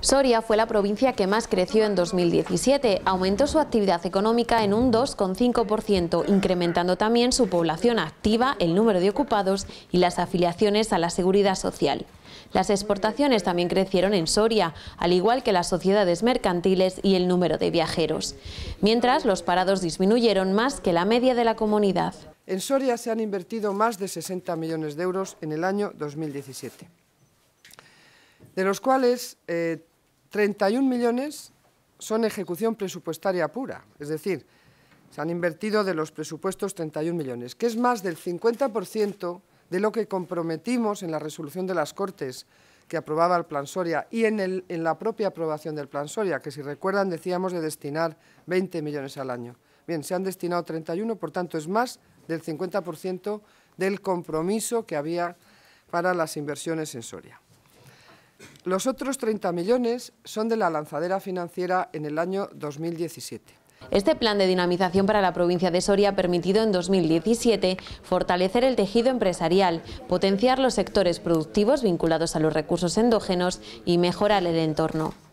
Soria fue la provincia que más creció en 2017, aumentó su actividad económica en un 2,5%, incrementando también su población activa, el número de ocupados y las afiliaciones a la seguridad social. Las exportaciones también crecieron en Soria, al igual que las sociedades mercantiles y el número de viajeros, mientras los parados disminuyeron más que la media de la comunidad. En Soria se han invertido más de 60 millones de euros en el año 2017 de los cuales 31 eh, millones son ejecución presupuestaria pura, es decir, se han invertido de los presupuestos 31 millones, que es más del 50% de lo que comprometimos en la resolución de las Cortes que aprobaba el Plan Soria y en, en la propia aprobación del Plan Soria, que si recuerdan decíamos de destinar 20 millones al año. Bien, se han destinado 31, por tanto es más del 50% del compromiso que había para las inversiones en Soria. Los otros 30 millones son de la lanzadera financiera en el año 2017. Este plan de dinamización para la provincia de Soria ha permitido en 2017 fortalecer el tejido empresarial, potenciar los sectores productivos vinculados a los recursos endógenos y mejorar el entorno.